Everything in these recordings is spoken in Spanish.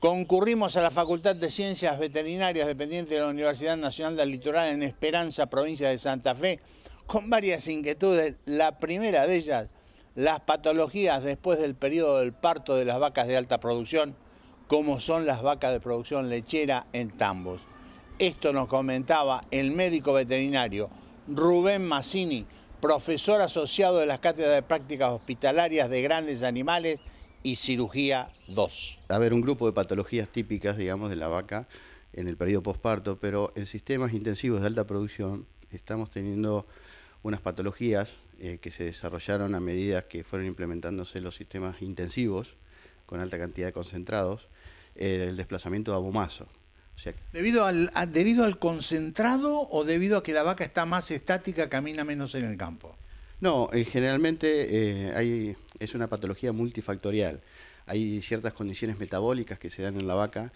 Concurrimos a la Facultad de Ciencias Veterinarias dependiente de la Universidad Nacional del Litoral en Esperanza, provincia de Santa Fe, con varias inquietudes. La primera de ellas, las patologías después del periodo del parto de las vacas de alta producción, como son las vacas de producción lechera en tambos. Esto nos comentaba el médico veterinario Rubén Massini, profesor asociado de las cátedras de prácticas hospitalarias de grandes animales y cirugía 2. A haber un grupo de patologías típicas, digamos, de la vaca en el periodo posparto, pero en sistemas intensivos de alta producción estamos teniendo unas patologías eh, que se desarrollaron a medida que fueron implementándose los sistemas intensivos con alta cantidad de concentrados, eh, el desplazamiento de abomazo, ¿Debido, al, ¿Debido al concentrado o debido a que la vaca está más estática, camina menos en el campo? No, eh, generalmente eh, hay, es una patología multifactorial. Hay ciertas condiciones metabólicas que se dan en la vaca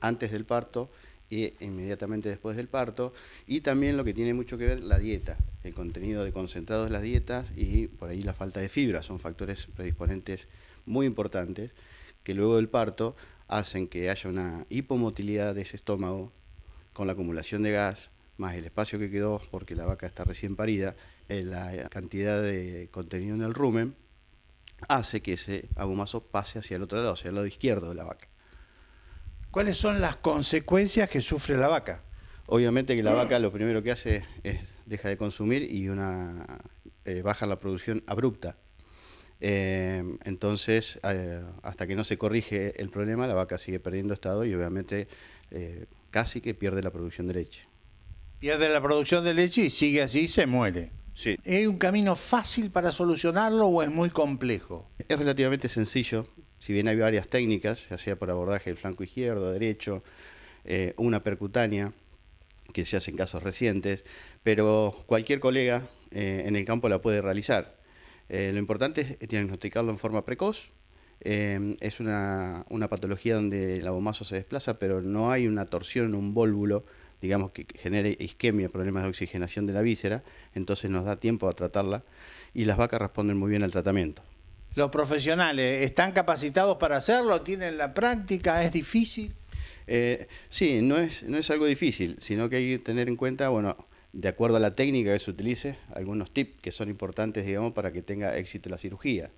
antes del parto e inmediatamente después del parto, y también lo que tiene mucho que ver la dieta, el contenido de concentrados de las dietas y por ahí la falta de fibra, son factores predisponentes muy importantes que luego del parto hacen que haya una hipomotilidad de ese estómago con la acumulación de gas, más el espacio que quedó porque la vaca está recién parida, eh, la cantidad de contenido en el rumen, hace que ese abumazo pase hacia el otro lado, hacia el lado izquierdo de la vaca. ¿Cuáles son las consecuencias que sufre la vaca? Obviamente que la vaca lo primero que hace es deja de consumir y una eh, baja la producción abrupta eh, entonces, eh, hasta que no se corrige el problema, la vaca sigue perdiendo estado y obviamente eh, casi que pierde la producción de leche. Pierde la producción de leche y sigue así y se muere. Sí. ¿Es un camino fácil para solucionarlo o es muy complejo? Es relativamente sencillo, si bien hay varias técnicas, ya sea por abordaje del flanco izquierdo, derecho, una percutánea, que se hace en casos recientes, pero cualquier colega en el campo la puede realizar. Eh, lo importante es diagnosticarlo en forma precoz. Em, es una, patología donde el abomaso se desplaza, pero no hay una torsión, en un vólvulo, digamos, que genere isquemia, problemas de oxigenación de la víscera. Entonces nos da tiempo a tratarla y las vacas responden muy bien al tratamiento. ¿Los profesionales están capacitados para hacerlo? ¿Tienen la práctica? ¿Es difícil? Eh, sí, no es, no es algo difícil, sino que hay que tener en cuenta, bueno, de acuerdo a la técnica que se utilice, algunos tips que son importantes, digamos, para que tenga éxito la cirugía.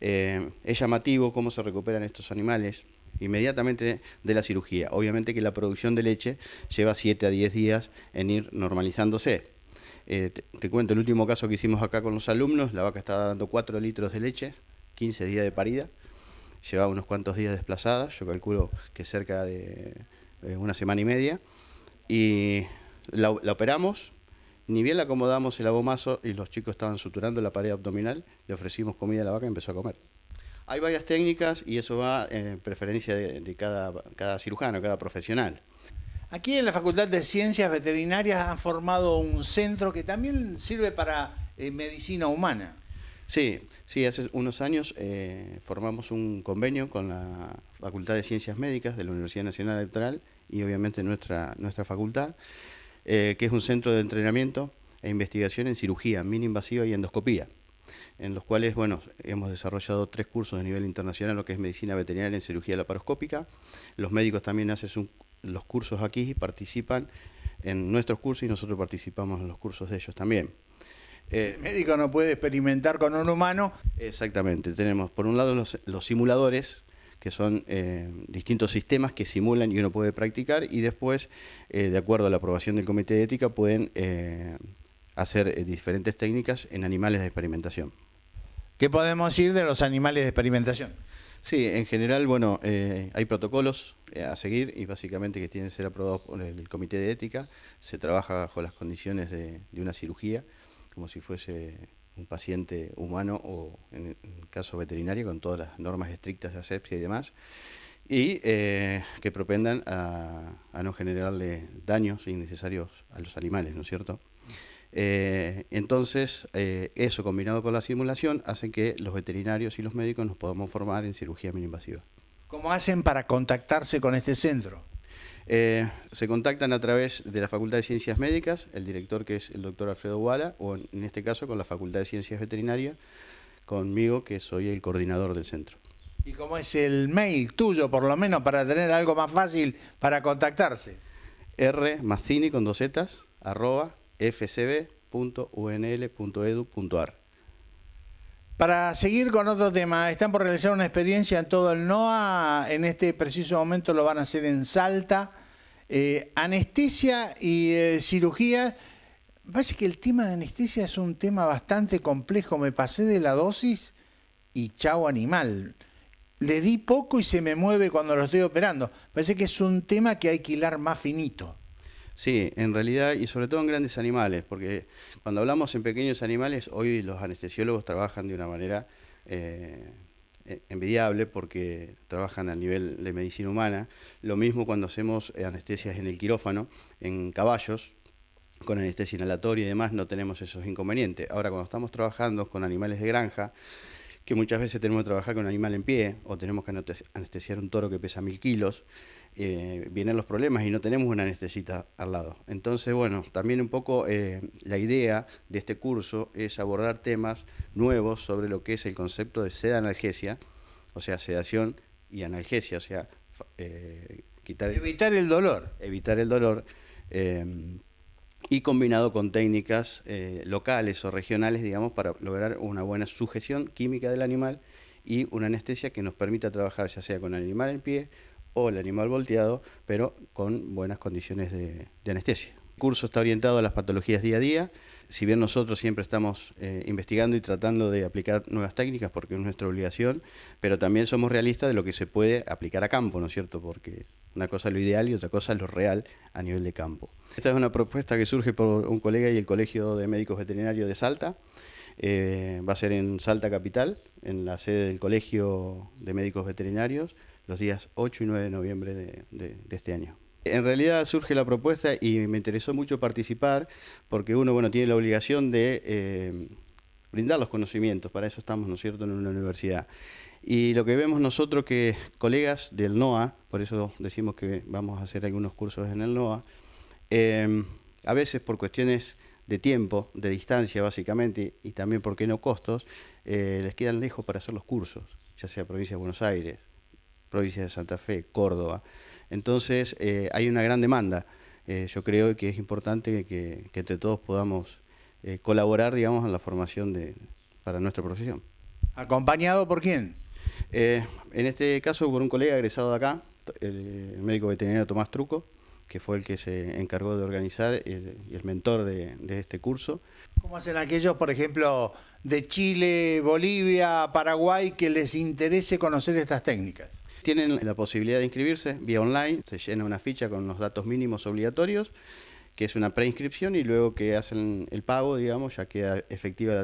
Eh, es llamativo cómo se recuperan estos animales inmediatamente de la cirugía. Obviamente que la producción de leche lleva 7 a 10 días en ir normalizándose. Eh, te, cuento el último caso que hicimos acá con los alumnos, la vaca está dando 4 litros de leche, 15 días de parida, lleva unos cuantos días desplazada, yo calculo que cerca de eh, una semana y media, y la, operamos, ni bien la acomodamos el abomazo y los chicos estaban suturando la pared abdominal, le ofrecimos comida a la vaca y empezó a comer. Hay varias técnicas y eso va en preferencia de, cada, cada cirujano, cada profesional. Aquí en la Facultad de Ciencias Veterinarias han formado un centro que también sirve para eh, medicina humana. Sí, sí, hace unos años eh, formamos un convenio con la Facultad de Ciencias Médicas de la Universidad Nacional Electoral y obviamente nuestra, nuestra facultad eh, que es un centro de entrenamiento e investigación en cirugía mini-invasiva y endoscopía, en los cuales bueno, hemos desarrollado tres cursos a nivel internacional, lo que es medicina veterinaria en cirugía laparoscópica. Los médicos también hacen los cursos aquí y participan en nuestros cursos y nosotros participamos en los cursos de ellos también. Eh, el médico no puede experimentar con un humano. Exactamente, tenemos por un lado los simuladores, que son eh, distintos sistemas que simulan y uno puede practicar y después, eh, de acuerdo a la aprobación del comité de ética, pueden eh, hacer diferentes técnicas en animales de experimentación. ¿Qué podemos decir de los animales de experimentación? Sí, en general, bueno, hay protocolos a seguir y básicamente que tienen que ser aprobados por el comité de ética. Se trabaja bajo las condiciones de una cirugía, como si fuese un paciente humano o en caso veterinario con todas las normas estrictas de asepsia y demás y eh, que propendan a, no generarle daños innecesarios a los animales, ¿no es cierto? Eh, entonces, eh, eso combinado con la simulación hace que los veterinarios y los médicos nos podamos formar en cirugía mini invasiva. ¿Cómo hacen para contactarse con este centro? Eh, se contactan a través de la Facultad de Ciencias Médicas, el director que es el doctor Alfredo Wala, o en este caso con la Facultad de Ciencias Veterinarias, conmigo que soy el coordinador del centro. ¿Y cómo es el mail tuyo, por lo menos, para tener algo más fácil para contactarse? R Mazzini con dos zetas, arroba fcb.unl.edu.ar. Para seguir con otro tema, están por realizar una experiencia en todo el NOA. En este preciso momento lo van a hacer en Salta. Eh, anestesia y eh, cirugía. Parece que el tema de anestesia es un tema bastante complejo. Me pasé de la dosis y chao animal. Le di poco y se me mueve cuando lo estoy operando. Parece que es un tema que hay que hilar más finito. Sí, en realidad, y sobre todo en grandes animales, porque cuando hablamos en pequeños animales, hoy los anestesiólogos trabajan de una manera eh, eh, envidiable porque trabajan a nivel de medicina humana. Lo mismo cuando hacemos eh, anestesias en el quirófano, en caballos, con anestesia inhalatoria y demás, no tenemos esos inconvenientes. Ahora, cuando estamos trabajando con animales de granja, que muchas veces tenemos que trabajar con un animal en pie o tenemos que anestesiar un toro que pesa mil kilos, eh, vienen los problemas y no tenemos una anestesita al lado. Entonces, bueno, también un poco eh, la idea de este curso es abordar temas nuevos sobre lo que es el concepto de seda analgesia, o sea, sedación y analgesia, o sea, eh, Evitar el dolor. Evitar el dolor. y combinado con técnicas locales o regionales, digamos, para lograr una buena sujeción química del animal y una anestesia que nos permita trabajar ya sea con el animal en pie o el animal volteado, pero con buenas condiciones de, anestesia. El curso está orientado a las patologías día a día. Si bien nosotros siempre estamos eh, investigando y tratando de aplicar nuevas técnicas porque es nuestra obligación, pero también somos realistas de lo que se puede aplicar a campo, ¿no es cierto? Porque una cosa es lo ideal y otra cosa es lo real a nivel de campo. Esta es una propuesta que surge por un colega y el Colegio de Médicos Veterinarios de Salta. Eh, va a ser en Salta Capital, en la sede del Colegio de Médicos Veterinarios los días 8 y 9 de noviembre de, este año. En realidad surge la propuesta y me interesó mucho participar porque uno bueno, tiene la obligación de eh, brindar los conocimientos, para eso estamos, ¿no es cierto?, en una universidad. Y lo que vemos nosotros que colegas del NOA, por eso decimos que vamos a hacer algunos cursos en el NOA, em, a veces por cuestiones de tiempo, de distancia básicamente, y también, porque no costos?, eh, les quedan lejos para hacer los cursos, ya sea provincia de Buenos Aires, provincia de Santa Fe, Córdoba. Entonces eh, hay una gran demanda. Eh, yo creo que es importante que, entre todos podamos eh, colaborar, digamos, en la formación de, para nuestra profesión. ¿Acompañado por quién? en este caso por un colega egresado de acá, el médico veterinario Tomás Truco, que fue el que se encargó de organizar y el, mentor de este curso. ¿Cómo hacen aquellos, por ejemplo, de Chile, Bolivia, Paraguay, que les interese conocer estas técnicas? Tienen la posibilidad de inscribirse vía online, se llena una ficha con los datos mínimos obligatorios, que es una preinscripción y luego que hacen el pago, digamos, ya queda efectiva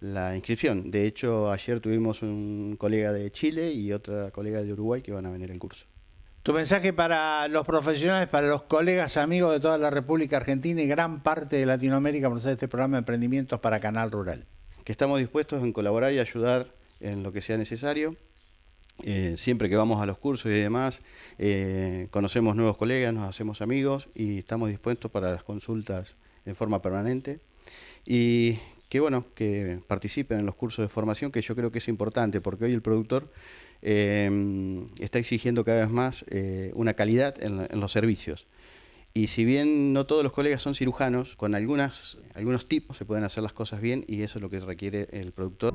la, inscripción. De hecho, ayer tuvimos un colega de Chile y otra colega de Uruguay que van a venir en curso. Tu mensaje para los profesionales, para los colegas, amigos de toda la República Argentina y gran parte de Latinoamérica por hacer este programa de emprendimientos para Canal Rural. Que estamos dispuestos en colaborar y ayudar en lo que sea necesario. Eh, siempre que vamos a los cursos y demás, eh, conocemos nuevos colegas, nos hacemos amigos y estamos dispuestos para las consultas en forma permanente. Y que bueno, que participen en los cursos de formación, que yo creo que es importante, porque hoy el productor em, está exigiendo cada vez más eh, una calidad en, en, los servicios. Y si bien no todos los colegas son cirujanos, con algunas, algunos tipos se pueden hacer las cosas bien y eso es lo que requiere el productor.